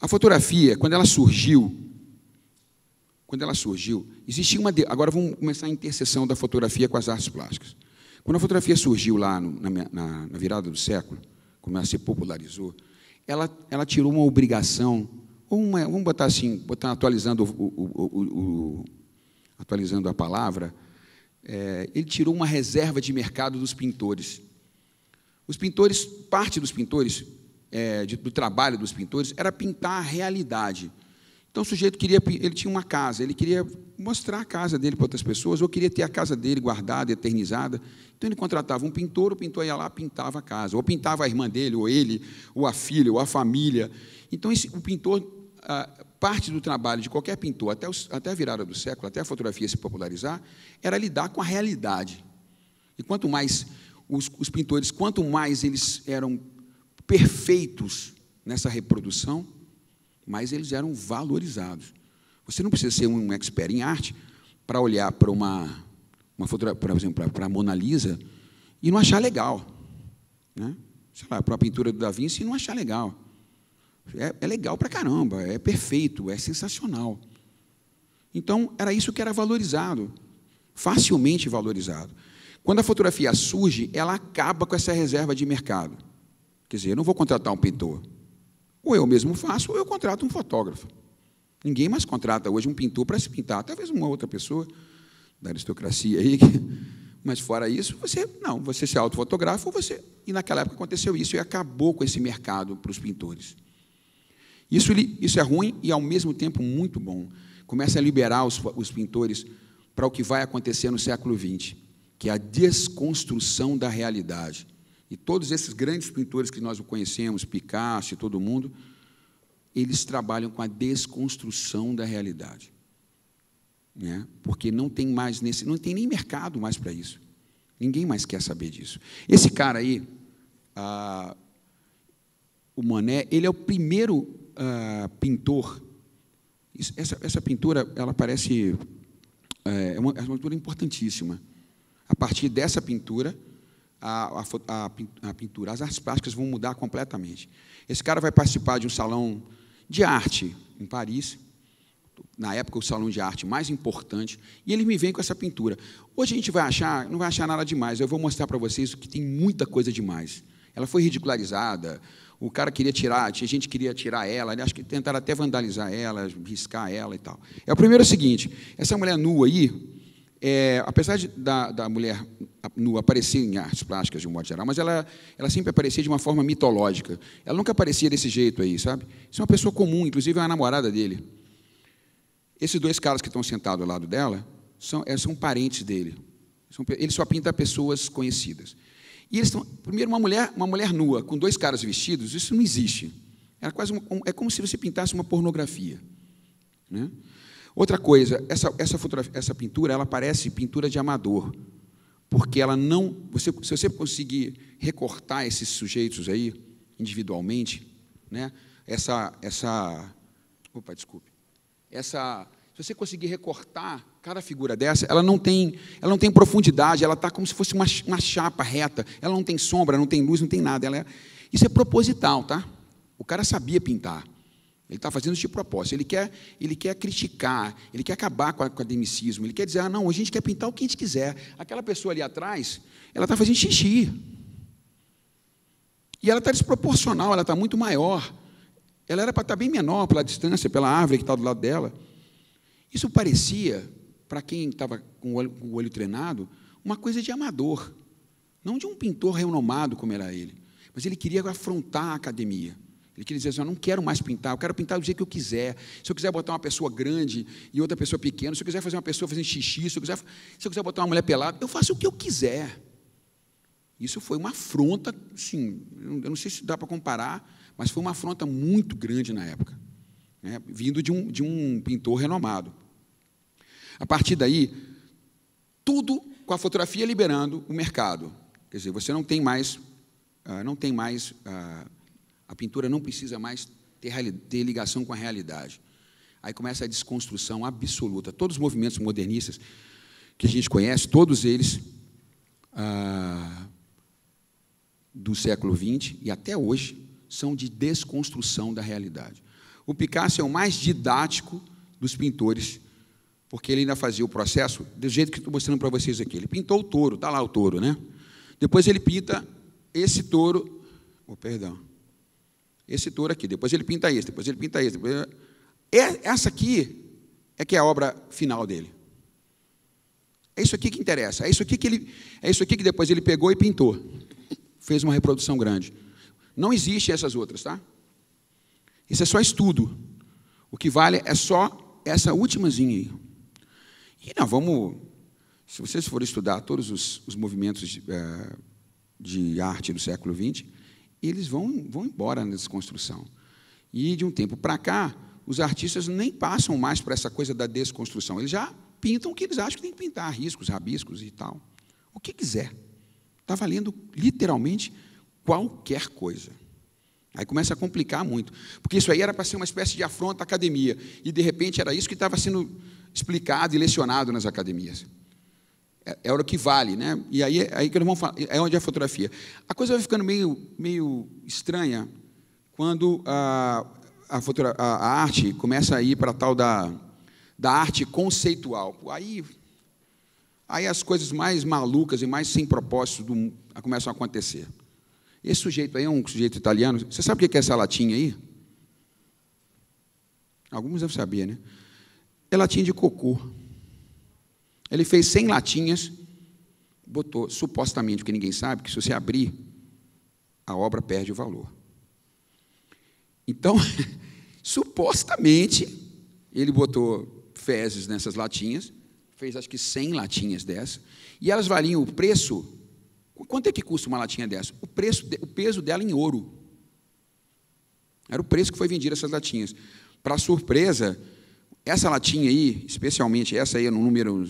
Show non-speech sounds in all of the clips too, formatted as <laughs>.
A fotografia, quando ela surgiu, quando ela surgiu, existia uma. De... Agora vamos começar a interseção da fotografia com as artes plásticas. Quando a fotografia surgiu lá no, na, na, na, virada do século, como ela se popularizou, ela, ela tirou uma obrigação, ou uma, vamos botar assim, botar atualizando, o, o, o, atualizando a palavra, é, ele tirou uma reserva de mercado dos pintores. Os pintores, parte dos pintores, é, de, do trabalho dos pintores era pintar a realidade. Então o sujeito queria, ele tinha uma casa, ele queria mostrar a casa dele para outras pessoas, ou queria ter a casa dele guardada, eternizada. Então ele contratava um pintor, o pintor ia lá pintava a casa, ou pintava a irmã dele, ou ele, ou a filha, ou a família. Então esse, o pintor, ah, parte do trabalho de qualquer pintor, até, os, até a virada do século, até a fotografia se popularizar, era lidar com a realidade. E quanto mais os, os pintores, quanto mais eles eram perfeitos nessa reprodução, mas eles eram valorizados. Você não precisa ser um expert em arte para olhar para uma, uma fotografia, por exemplo, para a Mona Lisa e não achar legal. Né? Sei lá, para a pintura do Da Vinci e não achar legal. É, é legal para caramba, é perfeito, é sensacional. Então, era isso que era valorizado, facilmente valorizado. Quando a fotografia surge, ela acaba com essa reserva de mercado. Quer dizer, eu não vou contratar um pintor. Ou eu mesmo faço, ou eu contrato um fotógrafo. Ninguém mais contrata hoje um pintor para se pintar, talvez uma outra pessoa da aristocracia aí. <laughs> Mas fora isso, você não, você se autofotografa ou você. E naquela época aconteceu isso e acabou com esse mercado para os pintores. Isso, isso é ruim e ao mesmo tempo muito bom. Começa a liberar os, os pintores para o que vai acontecer no século XX, que é a desconstrução da realidade. E todos esses grandes pintores que nós conhecemos, Picasso e todo mundo, eles trabalham com a desconstrução da realidade. Né? Porque não tem mais nesse, não tem nem mercado mais para isso. Ninguém mais quer saber disso. Esse cara aí, ah, o Mané, ele é o primeiro ah, pintor. Essa, essa pintura, ela parece é, é uma, é uma pintura importantíssima. A partir dessa pintura, a, a, a pintura. As artes plásticas vão mudar completamente. Esse cara vai participar de um salão de arte em Paris, na época o salão de arte mais importante, e ele me vem com essa pintura. Hoje a gente vai achar, não vai achar nada demais, eu vou mostrar para vocês que tem muita coisa demais. Ela foi ridicularizada, o cara queria tirar, a gente queria tirar ela, né? acho que tentaram até vandalizar ela, riscar ela e tal. É o primeiro é o seguinte, essa mulher nua aí, é, apesar de, da, da, mulher nua aparecer em artes plásticas de um modo geral, mas ela, ela sempre aparecia de uma forma mitológica. Ela nunca aparecia desse jeito aí, sabe? Isso é uma pessoa comum, inclusive é uma namorada dele. Esses dois caras que estão sentados ao lado dela são, é, são parentes dele. São, ele só pinta pessoas conhecidas. E eles estão, primeiro, uma mulher, uma mulher nua com dois caras vestidos, isso não existe. quase é como se você pintasse uma pornografia, né? Outra coisa, essa, essa, essa pintura ela parece pintura de amador, porque ela não. Você, se você conseguir recortar esses sujeitos aí individualmente, né? Essa, essa, opa, desculpe. Essa, se você conseguir recortar cada figura dessa, ela não tem, ela não tem profundidade, ela está como se fosse uma, uma chapa reta. Ela não tem sombra, não tem luz, não tem nada. Ela é, isso é proposital, tá? O cara sabia pintar. Ele está fazendo isso de propósito. Ele quer, ele quer criticar, ele quer acabar com o academicismo, ele quer dizer, ah, não, a gente quer pintar o que a gente quiser. Aquela pessoa ali atrás, ela está fazendo xixi. E ela está desproporcional, ela está muito maior. Ela era para estar tá bem menor pela distância, pela árvore que está do lado dela. Isso parecia, para quem estava com, com o olho treinado, uma coisa de amador, não de um pintor renomado como era ele. Mas ele queria afrontar a academia. Ele queria dizer assim: eu não quero mais pintar, eu quero pintar do jeito que eu quiser. Se eu quiser botar uma pessoa grande e outra pessoa pequena, se eu quiser fazer uma pessoa fazendo xixi, se eu quiser, se eu quiser botar uma mulher pelada, eu faço o que eu quiser. Isso foi uma afronta, sim, eu não sei se dá para comparar, mas foi uma afronta muito grande na época, né? vindo de um, de um pintor renomado. A partir daí, tudo com a fotografia liberando o mercado. Quer dizer, você não tem mais, ah, não tem mais ah, a pintura não precisa mais ter, ter ligação com a realidade. Aí começa a desconstrução absoluta. Todos os movimentos modernistas que a gente conhece, todos eles ah, do século XX e até hoje, são de desconstrução da realidade. O Picasso é o mais didático dos pintores, porque ele ainda fazia o processo do jeito que estou mostrando para vocês aqui. Ele pintou o touro, está lá o touro, né? Depois ele pinta esse touro. Oh, perdão esse touro aqui, depois ele pinta esse, depois ele pinta esse. Depois ele... É, essa aqui é que é a obra final dele. É isso aqui que interessa, é isso aqui que, ele, é isso aqui que depois ele pegou e pintou. Fez uma reprodução grande. Não existe essas outras, tá? Isso é só estudo. O que vale é só essa últimazinha aí. E não, vamos. Se vocês forem estudar todos os, os movimentos de, eh, de arte do século XX, eles vão, vão embora na desconstrução. E de um tempo para cá, os artistas nem passam mais por essa coisa da desconstrução. Eles já pintam o que eles acham que tem que pintar, riscos, rabiscos e tal. O que quiser. Está valendo literalmente qualquer coisa. Aí começa a complicar muito. Porque isso aí era para ser uma espécie de afronta à academia. E, de repente, era isso que estava sendo explicado e lecionado nas academias é, é o que vale, né? E aí, aí que nós vamos falar, é onde é a fotografia. A coisa vai ficando meio, meio estranha quando a, a, fotogra- a, a arte começa a ir para tal da, da arte conceitual. Aí, aí as coisas mais malucas e mais sem propósito do, começam a acontecer. Esse sujeito aí é um sujeito italiano. Você sabe o que é essa latinha aí? Alguns devem saber, né? É latinha de cocô. Ele fez 100 latinhas, botou, supostamente, porque ninguém sabe, que se você abrir, a obra perde o valor. Então, <laughs> supostamente, ele botou fezes nessas latinhas, fez acho que 100 latinhas dessa, e elas valiam o preço. Quanto é que custa uma latinha dessa? O, preço, o peso dela em ouro. Era o preço que foi vendido essas latinhas. Para surpresa essa latinha aí, especialmente essa aí, é no número,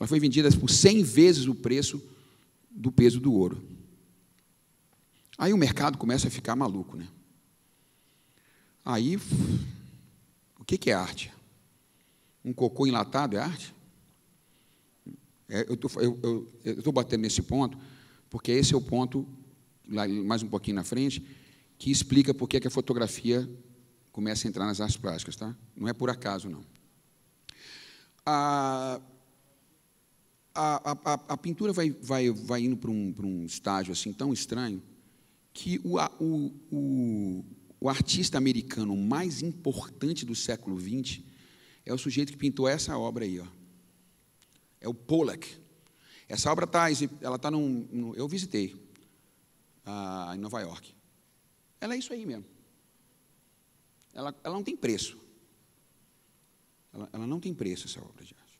ela foi vendida por 100 vezes o preço do peso do ouro. Aí o mercado começa a ficar maluco, né? Aí, o que é arte? Um cocô enlatado é arte? É, eu estou batendo nesse ponto, porque esse é o ponto, mais um pouquinho na frente, que explica por que a fotografia começa a entrar nas artes plásticas, tá? Não é por acaso, não. A, a, a, a pintura vai, vai, vai indo para um, para um estágio assim tão estranho que o, o, o, o artista americano mais importante do século XX é o sujeito que pintou essa obra aí, ó. É o Pollack. Essa obra está, ela tá num, num, eu visitei ah, em Nova York. Ela é isso aí mesmo ela, ela não tem preço. Ela, ela não tem preço, essa obra de arte.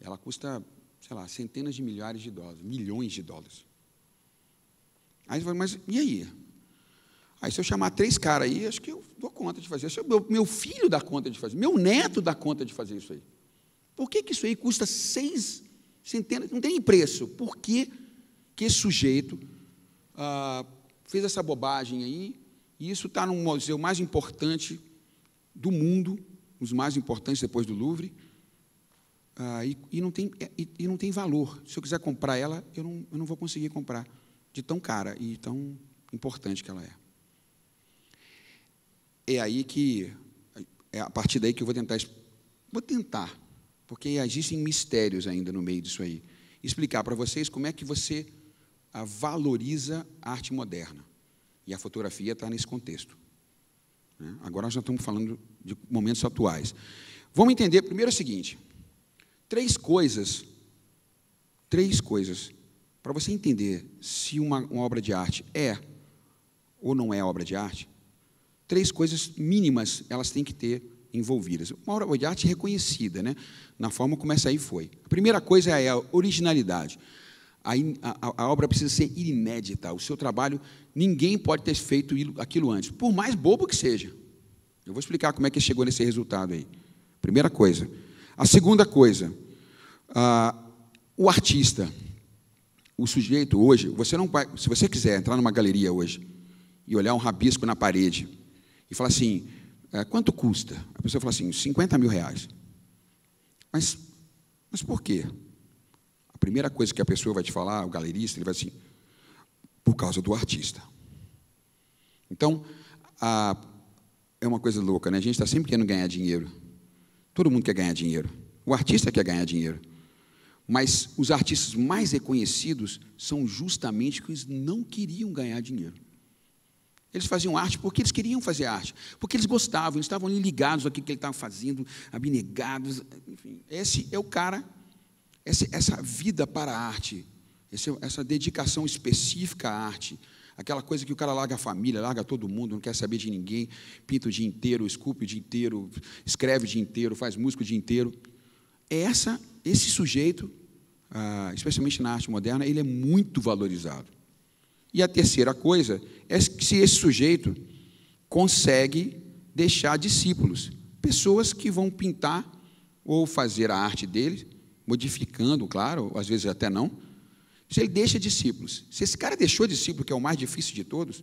Ela custa, sei lá, centenas de milhares de dólares, milhões de dólares. Aí você fala, mas e aí? Aí se eu chamar três caras aí, acho que eu dou conta de fazer. Eu, meu, meu filho dá conta de fazer, meu neto dá conta de fazer isso aí. Por que, que isso aí custa seis centenas? Não tem preço. Por que, que esse sujeito ah, fez essa bobagem aí e isso está no museu mais importante do mundo, um dos mais importantes depois do Louvre. Ah, e, e, não tem, é, e, e, não tem valor. Se eu quiser comprar ela, eu não, eu não vou conseguir comprar, de tão cara e tão importante que ela é. É aí que, é a partir daí que eu vou tentar, vou tentar, porque existem mistérios ainda no meio disso aí, explicar para vocês como é que você valoriza a arte moderna. E a fotografia está nesse contexto. Né? Agora nós já estamos falando de momentos atuais. Vamos entender primeiro o seguinte: três coisas, três coisas, para você entender se uma, uma obra de arte é ou não é obra de arte, três coisas mínimas elas têm que ter envolvidas. Uma obra de arte reconhecida, né? na forma como essa aí foi. A primeira coisa é a originalidade. A, a, a, obra precisa ser inédita. O seu trabalho, ninguém pode ter feito aquilo antes, por mais bobo que seja. Eu vou explicar como é que chegou nesse resultado aí. Primeira coisa. A segunda coisa, ah, o artista, o sujeito hoje, você não vai, se você quiser entrar numa galeria hoje e olhar um rabisco na parede e falar assim, ah, quanto custa? A pessoa fala assim, 50 mil reais. Mas, mas por quê? primeira coisa que a pessoa vai te falar, o galerista, ele vai assim, por causa do artista. Então, a, é uma coisa louca, né? A gente está sempre querendo ganhar dinheiro. Todo mundo quer ganhar dinheiro. O artista quer ganhar dinheiro. Mas os artistas mais reconhecidos são justamente que eles não queriam ganhar dinheiro. Eles faziam arte porque eles queriam fazer arte, porque eles gostavam, eles estavam ligados ao que ele estava fazendo, abnegados. Enfim, esse é o cara essa, essa vida para a arte, essa, dedicação específica à arte, aquela coisa que o cara larga a família, larga todo mundo, não quer saber de ninguém, pinta o dia inteiro, esculpe o dia inteiro, escreve o dia inteiro, faz música o dia inteiro. Essa, esse sujeito, ah, especialmente na arte moderna, ele é muito valorizado. E a terceira coisa é se esse sujeito consegue deixar discípulos, pessoas que vão pintar ou fazer a arte dele modificando, claro, às vezes até não. Se ele deixa discípulos, se esse cara deixou discípulo, que é o mais difícil de todos,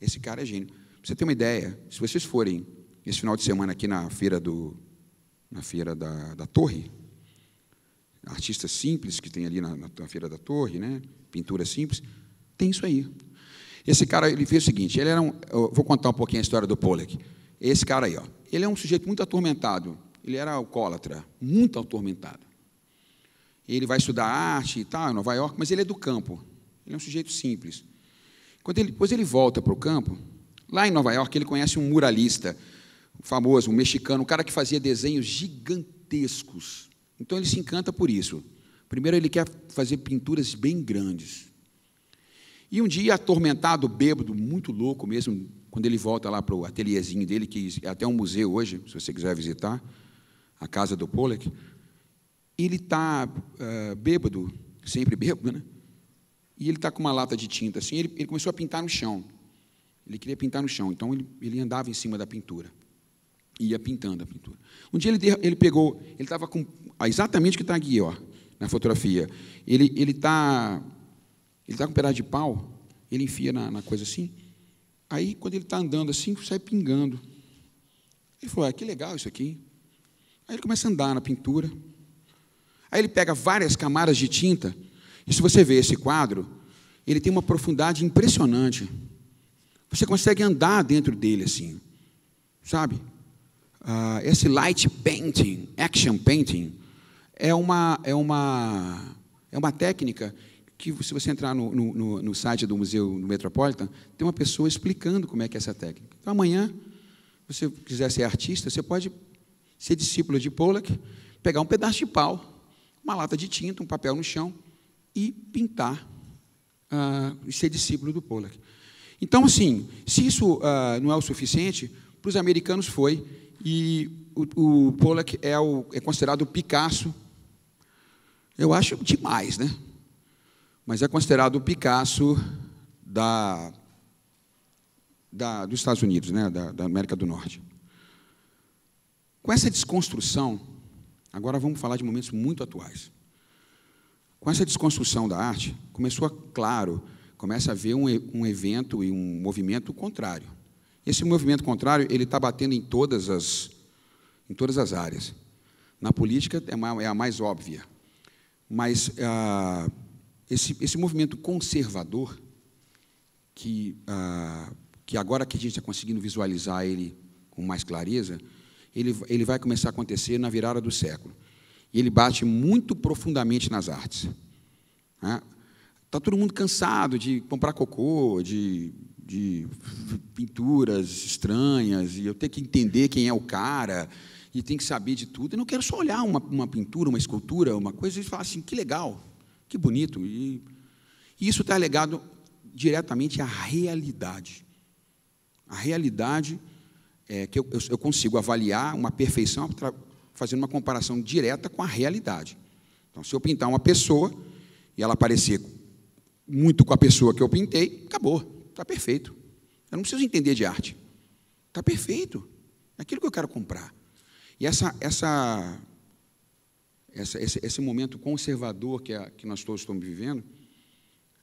esse cara é gênio. você ter uma ideia, se vocês forem esse final de semana aqui na feira do na feira da, da Torre, artistas simples que tem ali na, na, na feira da Torre, né? Pintura simples, tem isso aí. Esse cara, ele fez o seguinte, ele era um, vou contar um pouquinho a história do Pollock. Esse cara aí, ó, ele é um sujeito muito atormentado. Ele era alcoólatra, muito atormentado. Ele vai estudar arte e tal, em Nova York, mas ele é do campo. Ele é um sujeito simples. Quando ele, depois ele volta para o campo, lá em Nova York, ele conhece um muralista um famoso, um mexicano, um cara que fazia desenhos gigantescos. Então ele se encanta por isso. Primeiro, ele quer fazer pinturas bem grandes. E um dia, atormentado, bêbado, muito louco mesmo, quando ele volta lá para o ateliêzinho dele, que é até um museu hoje, se você quiser visitar, a casa do Pollock, ele está uh, eh, bêbado, sempre bêbado, né? E ele está com uma lata de tinta assim, ele, ele, começou a pintar no chão. Ele queria pintar no chão, então ele, ele andava em cima da pintura. Ia pintando a pintura. Um dia ele, ele pegou, ele estava com. Ah, exatamente o que está aqui, ó, na fotografia. Ele está ele tá, ele tá com um pedaço de pau, ele enfia na, na coisa assim. Aí, quando ele está andando assim, sai pingando. Ele falou: ah, que legal isso aqui. Aí ele começa a andar na pintura. Aí ele pega várias camadas de tinta, e se você vê esse quadro, ele tem uma profundidade impressionante. Você consegue andar dentro dele assim, sabe? Uh, esse light painting, action painting, é uma, é uma, é uma técnica que, se você entrar no, no, no site do Museu Metropolitan, tem uma pessoa explicando como é que é essa técnica. Então, amanhã, se você quiser ser artista, você pode ser discípulo de Pollack, pegar um pedaço de pau uma lata de tinta, um papel no chão e pintar ah, e ser discípulo do Pollack. Então, assim, se isso uh, não é o suficiente, para os americanos foi, e o, o Pollack é, o, é considerado o Picasso, eu acho demais, né? Mas é considerado o Picasso da, da, dos Estados Unidos, né? da, da América do Norte. Com essa desconstrução Agora vamos falar de momentos muito atuais. Com essa desconstrução da arte, começou a, claro, começa a haver um, um evento e um movimento contrário. Esse movimento contrário ele está batendo em todas as em todas as áreas. Na política é, é a mais óbvia, mas ah, esse, esse movimento conservador que ah, que agora que a gente está conseguindo visualizar ele com mais clareza, ele, ele vai começar a acontecer na virada do século. E ele bate muito profundamente nas artes. Está né? todo mundo cansado de comprar cocô, de, de pinturas estranhas, e eu tenho que entender quem é o cara, e tem que saber de tudo. Eu não quero só olhar uma, uma pintura, uma escultura, uma coisa, e falar assim, que legal, que bonito. E, e isso está ligado diretamente à realidade. A realidade é, que eu, eu, consigo avaliar uma perfeição fazendo uma comparação direta com a realidade. Então, se eu pintar uma pessoa e ela aparecer muito com a pessoa que eu pintei, acabou, está perfeito. Eu não preciso entender de arte. Está perfeito. É aquilo que eu quero comprar. E essa, essa, essa esse, esse, momento conservador que, a, é, que nós todos estamos vivendo,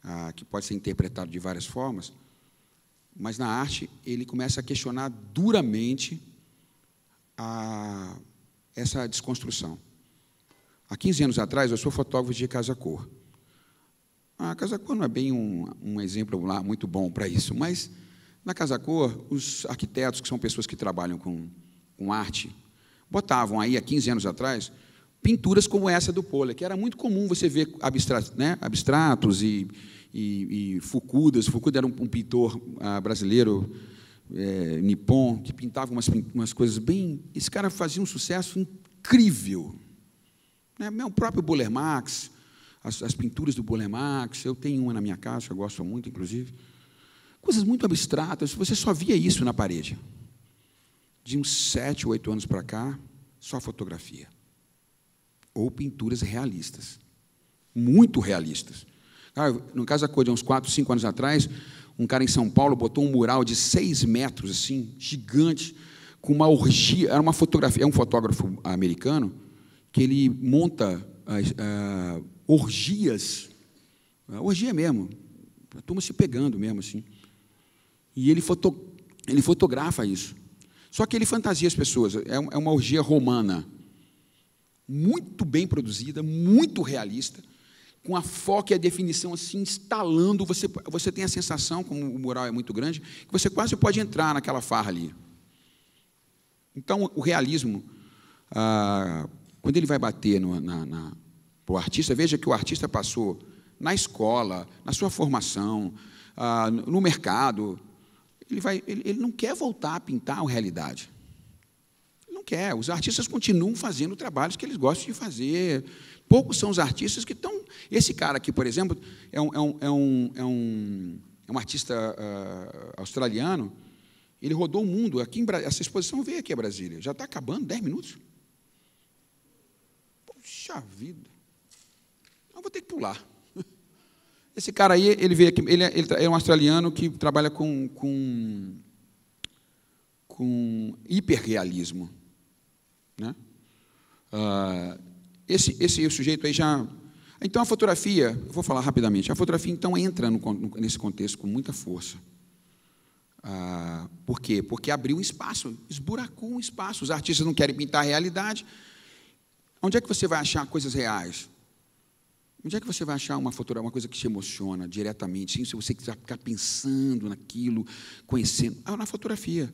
a, ah, que pode ser interpretado de várias formas, mas na arte ele começa a questionar duramente a, essa desconstrução. Há 15 anos atrás, eu sou fotógrafo de casa-cor. A casa-cor não é bem um, um exemplo lá muito bom para isso, mas na casa-cor, os arquitetos, que são pessoas que trabalham com, com arte, botavam aí, há 15 anos atrás, pinturas como essa do Pola, que era muito comum você ver né, abstratos e, e, e Fukudas. Fukuda era um, um pintor ah, brasileiro, é, nipon, que pintava umas, umas coisas bem. Esse cara fazia um sucesso incrível. Né? O próprio Buller Max as, as, pinturas do Buller Max eu tenho uma na minha casa, eu gosto muito, inclusive. Coisas muito abstratas, você só via isso na parede. De uns sete, oito anos para cá, só fotografia. Ou pinturas realistas. Muito realistas. Cara, ah, no caso da Code, uns 4, 5 anos atrás, um cara em São Paulo botou um mural de 6 metros, assim, gigante, com uma orgia. Era uma fotografia, é um fotógrafo americano que ele monta as, ah, orgias, ah, orgia mesmo, a turma se pegando mesmo, assim. E ele, foto, ele fotografa isso. Só que ele fantasia as pessoas, é, é uma orgia romana, muito bem produzida, muito realista com a foca e a definição assim, instalando, você, você tem a sensação, como o mural é muito grande, que você quase pode entrar naquela farra ali. Então, o realismo, ah, quando ele vai bater no, na, na, o artista, veja que o artista passou na escola, na sua formação, ah, no mercado, ele, vai, ele, ele não quer voltar a pintar a realidade não quer. Os artistas continuam fazendo trabalhos que eles gostam de fazer, Poucos são os artistas que estão. Esse cara aqui, por exemplo, é um, é um, é um, é um, é um artista uh, australiano. Ele rodou o mundo. Aqui em Bra... Essa exposição veio aqui a Brasília. Já está acabando, 10 minutos? Puxa vida. Eu vou ter que pular. <laughs> Esse cara aí, ele veio aqui, ele é, ele é um australiano que trabalha com, com, com hiperrealismo. Né? Uh, esse, esse sujeito aí já. Então a fotografia, vou falar rapidamente, a fotografia então entra no, nesse contexto com muita força. Ah, por quê? Porque abriu um espaço, esburacou um espaço. Os artistas não querem pintar a realidade. Onde é que você vai achar coisas reais? Onde é que você vai achar uma fotografia, uma coisa que te emociona diretamente, sim, se você quiser ficar pensando naquilo, conhecendo? Ah, na fotografia.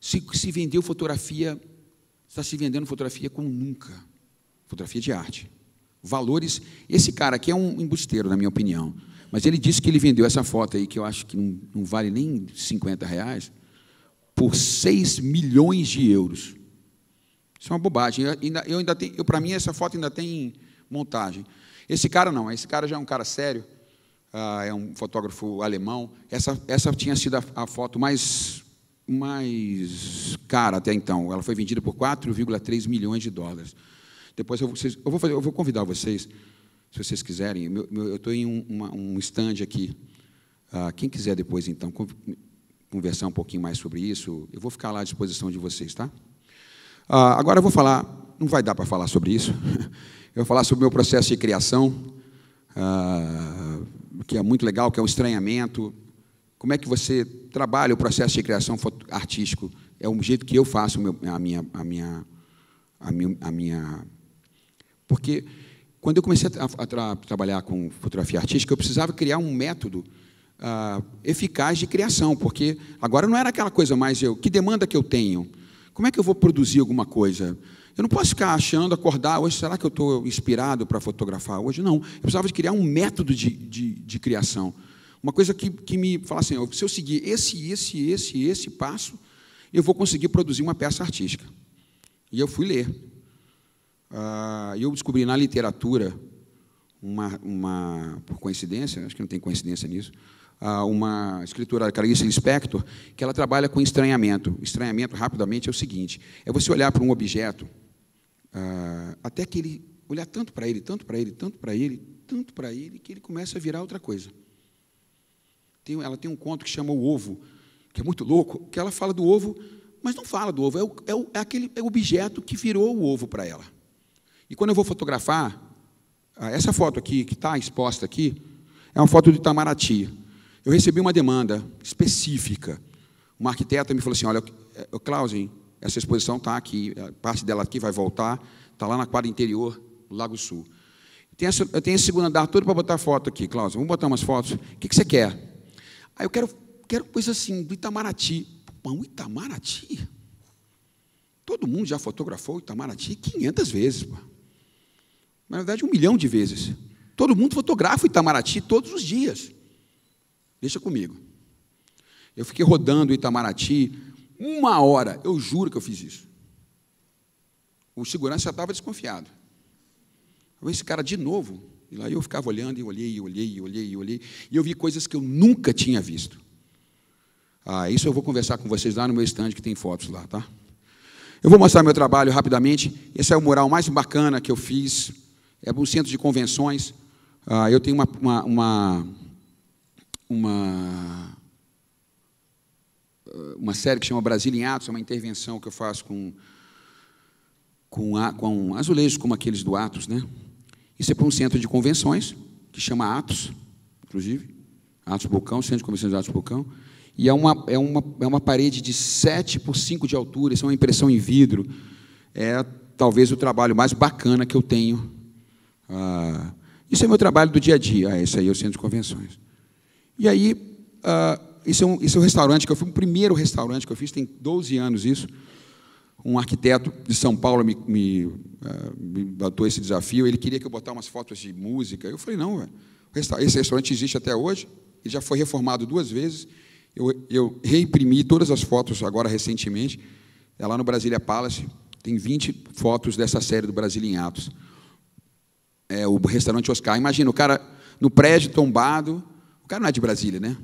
Se, se vendeu fotografia, está se vendendo fotografia como nunca. Fotografia de arte. Valores. Esse cara aqui é um embusteiro, na minha opinião. Mas ele disse que ele vendeu essa foto aí, que eu acho que não, não vale nem 50 reais, por 6 milhões de euros. Isso é uma bobagem. Eu, ainda, eu ainda tenho, eu, para mim, essa foto ainda tem montagem. Esse cara não, esse cara já é um cara sério, ah, é um fotógrafo alemão. Essa, essa tinha sido a, a foto mais, mais cara até então. Ela foi vendida por 4,3 milhões de dólares. Depois eu, vocês, eu, vou, fazer, eu vou convidar vocês, se vocês quiserem. Meu, meu, eu estou em um, um stand aqui. Ah, quem quiser depois, então, conversar um pouquinho mais sobre isso, eu vou ficar lá à disposição de vocês, tá? Ah, agora eu vou falar, não vai dar para falar sobre isso. <laughs> Eu vou falar sobre o meu processo de criação, ah, que é muito legal, que é um estranhamento. Como é que você trabalha o processo de criação artístico? É um jeito que eu faço a minha, a minha, a minha, a minha porque quando eu comecei a, tra trabalhar com fotografia artística, eu precisava criar um método ah, eficaz de criação, porque agora não era aquela coisa mais eu, que demanda que eu tenho? Como é que eu vou produzir alguma coisa? Eu não posso ficar achando, acordar, hoje será que eu estou inspirado para fotografar? Hoje não. Eu precisava de criar um método de, de, de criação. Uma coisa que, que me falasse assim, se eu seguir esse, esse, esse, esse passo, eu vou conseguir produzir uma peça artística. E eu fui ler. Ah, eu descobri na literatura, uma, uma, por coincidência, acho que não tem coincidência nisso, ah, uma escritora, Clarice Lispector, que ela trabalha com estranhamento. Estranhamento, rapidamente, é o seguinte, é você olhar para um objeto, ah, até que ele, olhar tanto para ele, tanto para ele, tanto para ele, tanto para ele, que ele começa a virar outra coisa. Tem, ela tem um conto que chama O Ovo, que é muito louco, que ela fala do ovo, mas não fala do ovo, é, o, é, o, é aquele é o objeto que virou o ovo para ela. E quando eu vou fotografar, ah, essa foto aqui, que está exposta aqui, é uma foto de Itamaraty. Eu recebi uma demanda específica. Uma arquiteta me falou assim: olha, Clausen, eh, essa exposição está aqui, parte dela aqui vai voltar, está lá na quadra interior, Lago Sul. eu tenho esse segundo andar todo para botar foto aqui, Cláudio. Vamos botar umas fotos. O que, você quer? Aí ah, eu quero, quero coisa assim, do Itamaraty. Pão, Itamaraty? Todo mundo já fotografou Itamaraty 500 vezes. Pô. Na verdade, um milhão de vezes. Todo mundo fotografa Itamaraty todos os dias. Deixa comigo. Eu fiquei rodando Itamaraty uma hora. Eu juro que eu fiz isso. O segurança já estava desconfiado. Eu, esse cara de novo. E lá eu ficava olhando e olhei, e olhei, e olhei, e olhei. E eu vi coisas que eu nunca tinha visto. Ah, isso eu vou conversar com vocês lá no meu estande que tem fotos lá, tá? Eu vou mostrar meu trabalho rapidamente. Esse é o mural mais bacana que eu fiz é um centro de convenções. Ah, eu tenho uma, uma, uma, uma, uma série que chama Brasília em Atos, é uma intervenção que eu faço com, com, a, com azulejos como aqueles do Atos. Né? Isso é para um centro de convenções, que chama Atos, inclusive, Atos Bocão, Centro de Convenções de Atos Bocão, e é uma, é, uma, é uma parede de 7 por 5 de altura, isso é uma impressão em vidro. É talvez o trabalho mais bacana que eu tenho ah, isso é meu trabalho do dia a dia. Ah, esse aí é o centro de convenções. E aí, ah, isso, é um, isso é um restaurante que eu fui, o primeiro restaurante que eu fiz, tem 12 anos isso. Um arquiteto de São Paulo me, me, ah, me botou esse desafio. Ele queria que eu botasse umas fotos de música. Eu falei, não, velho. Esse restaurante existe até hoje, ele já foi reformado duas vezes. Eu, eu reimprimi todas as fotos agora recentemente. É lá no Brasília Palace, tem 20 fotos dessa série do Brasília em Atos é, o restaurante Oscar. Imagina, o cara no prédio tombado, o cara não é de Brasília, né?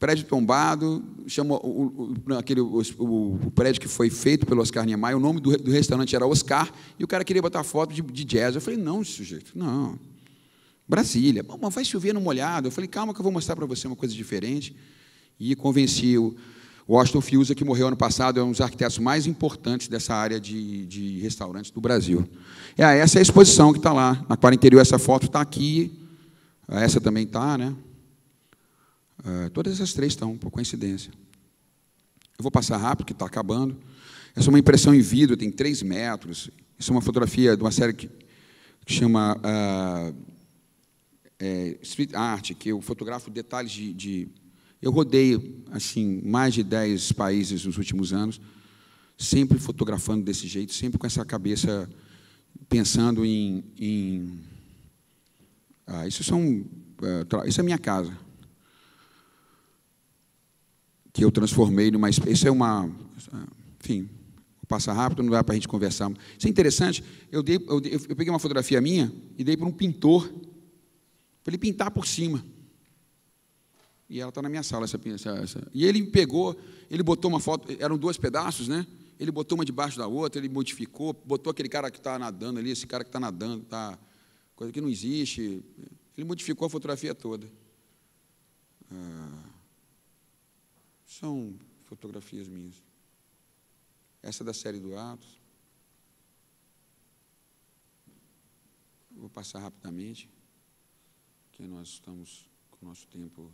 Prédio tombado, chamou o, o, aquele, o, o, prédio que foi feito pelo Oscar Niemeyer, o nome do, do, restaurante era Oscar, e o cara queria botar foto de, de jazz. Eu falei, não, sujeito, não. Brasília, mas vai chover no molhado. Eu falei, calma que eu vou mostrar para você uma coisa diferente. E convenci o Washington Fiusa que morreu ano passado, é um dos arquitetos mais importantes dessa área de, de restaurantes do Brasil. É, essa é a exposição que está lá. Na quadra interior, essa foto está aqui. Essa também está, né? Uh, todas essas três estão, por coincidência. Eu vou passar rápido, que está acabando. Essa é uma impressão em vidro, tem três metros. Isso é uma fotografia de uma série que, que chama uh, é, Street Art, que eu fotografo detalhes de, de eu rodei assim mais de 10 países nos últimos anos, sempre fotografando desse jeito, sempre com essa cabeça pensando em, em ah, isso são eh, isso é minha casa que eu transformei numa isso é uma enfim passa rápido não dá para a gente conversar isso é interessante eu dei eu, eu peguei uma fotografia minha e dei para um pintor para ele pintar por cima e ela está na minha sala, essa, essa, essa. E ele pegou, ele botou uma foto, eram dois pedaços, né? Ele botou uma debaixo da outra, ele modificou, botou aquele cara que está nadando ali, esse cara que está nadando, tá, coisa que não existe. Ele modificou a fotografia toda. Ah, são fotografias minhas. Essa é da série do Atos. Vou passar rapidamente, porque nós estamos com o nosso tempo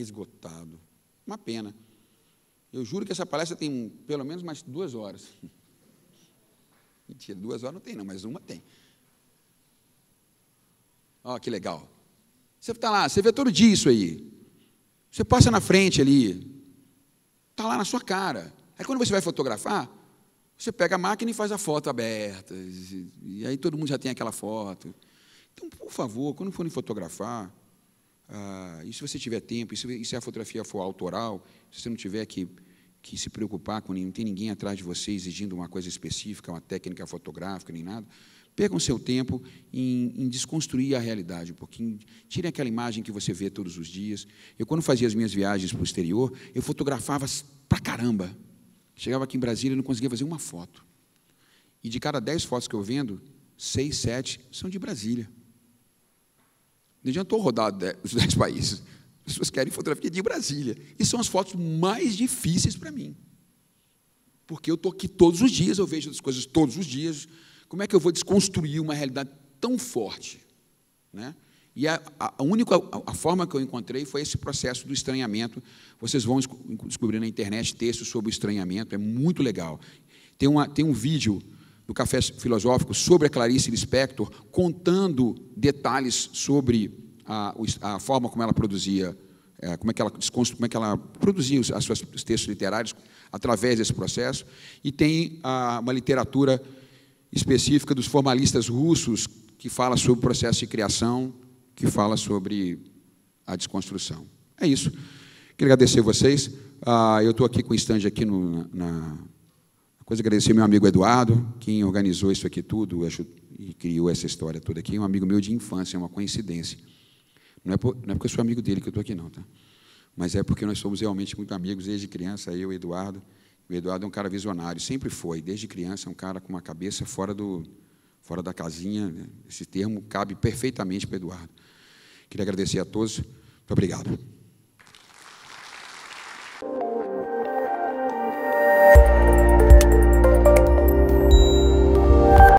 esgotado. Uma pena. Eu juro que essa palestra tem pelo menos mais duas horas. <laughs> Mentira, duas horas não tem, não, mas uma tem. Ó, oh, que legal. Você está lá, você vê todo dia isso aí. Você passa na frente ali. Está lá na sua cara. Aí quando você vai fotografar, você pega a máquina e faz a foto aberta. E aí todo mundo já tem aquela foto. Então, por favor, quando forem fotografar, ah, e se você tiver tempo, e se, e se, a fotografia for autoral, se você não tiver que, que se preocupar com ninguém, não tem ninguém atrás de você exigindo uma coisa específica, uma técnica fotográfica, nem nada, percam seu tempo em, em, desconstruir a realidade um pouquinho, tirem aquela imagem que você vê todos os dias. Eu, quando fazia as minhas viagens para o exterior, eu fotografava pra caramba. Chegava aqui em Brasília e não conseguia fazer uma foto. E de cada dez fotos que eu vendo, seis, sete são de Brasília. Não adiantou rodar os 10 <laughs> países. As pessoas querem fotografia de Brasília. E são as fotos mais difíceis para mim. Porque eu estou aqui todos os dias, eu vejo as coisas todos os dias. Como é que eu vou desconstruir uma realidade tão forte? Né? E a, a única a, a forma que eu encontrei foi esse processo do estranhamento. Vocês vão descobrir na internet textos sobre o estranhamento, é muito legal. Tem, uma, tem um vídeo do Café Filosófico sobre a Clarice Lispector, contando detalhes sobre a, a forma como ela produzia, é, como é que ela como é que ela produzia os, seus textos literários através desse processo, e tem a, ah, uma literatura específica dos formalistas russos que fala sobre o processo de criação, que fala sobre a desconstrução. É isso. Queria agradecer vocês. Ah, eu estou aqui com o stand aqui no, na, Coisa agradecer meu amigo Eduardo, quem organizou isso aqui tudo e criou essa história toda aqui. É um amigo meu de infância, é uma coincidência. Não é, por, não é porque eu sou amigo dele que eu estou aqui, não, tá? Mas é porque nós somos realmente muito amigos desde criança, eu e Eduardo. O Eduardo é um cara visionário, sempre foi, desde criança, um cara com uma cabeça fora, do, fora da casinha. Né? Esse termo cabe perfeitamente para o Eduardo. Queria agradecer a todos. Muito obrigado.